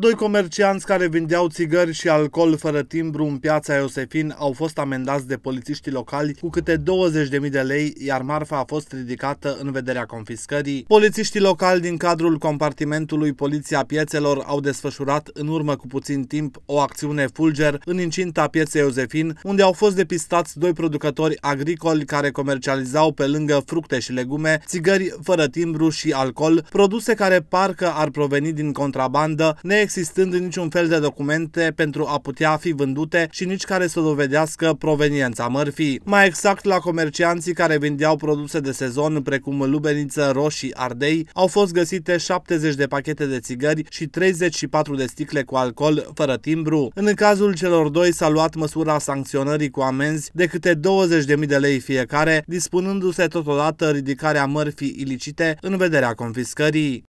Doi comercianți care vindeau țigări și alcool fără timbru în piața Iosefin au fost amendați de polițiștii locali cu câte 20.000 de lei, iar marfa a fost ridicată în vederea confiscării. Polițiștii locali din cadrul compartimentului Poliția Piețelor au desfășurat în urmă cu puțin timp o acțiune fulger în incinta pieței Iosefin, unde au fost depistați doi producători agricoli care comercializau pe lângă fructe și legume, țigări fără timbru și alcool, produse care parcă ar proveni din contrabandă, ne neexistând niciun fel de documente pentru a putea fi vândute și nici care să dovedească proveniența mărfii. Mai exact, la comercianții care vindeau produse de sezon, precum lubeniță, roșii, ardei, au fost găsite 70 de pachete de țigări și 34 de sticle cu alcool fără timbru. În cazul celor doi s-a luat măsura sancționării cu amenzi de câte 20.000 de lei fiecare, dispunându-se totodată ridicarea mărfii ilicite în vederea confiscării.